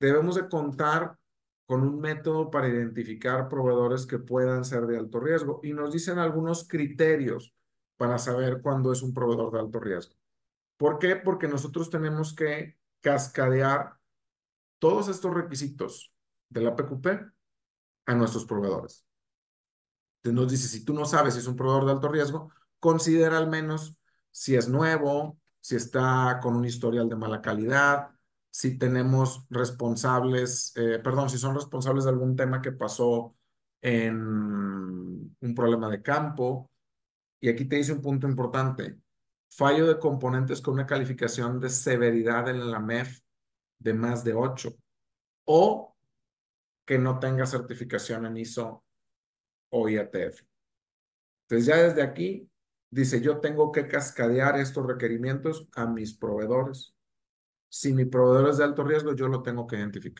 debemos de contar con un método para identificar proveedores que puedan ser de alto riesgo y nos dicen algunos criterios para saber cuándo es un proveedor de alto riesgo. ¿Por qué? Porque nosotros tenemos que cascadear todos estos requisitos de la PQP a nuestros proveedores. Entonces nos dice, si tú no sabes si es un proveedor de alto riesgo, considera al menos si es nuevo, si está con un historial de mala calidad, si tenemos responsables, eh, perdón, si son responsables de algún tema que pasó en un problema de campo. Y aquí te dice un punto importante. Fallo de componentes con una calificación de severidad en la MEF de más de 8 o que no tenga certificación en ISO o IATF. Entonces ya desde aquí dice, yo tengo que cascadear estos requerimientos a mis proveedores si mi proveedor es de alto riesgo, yo lo tengo que identificar.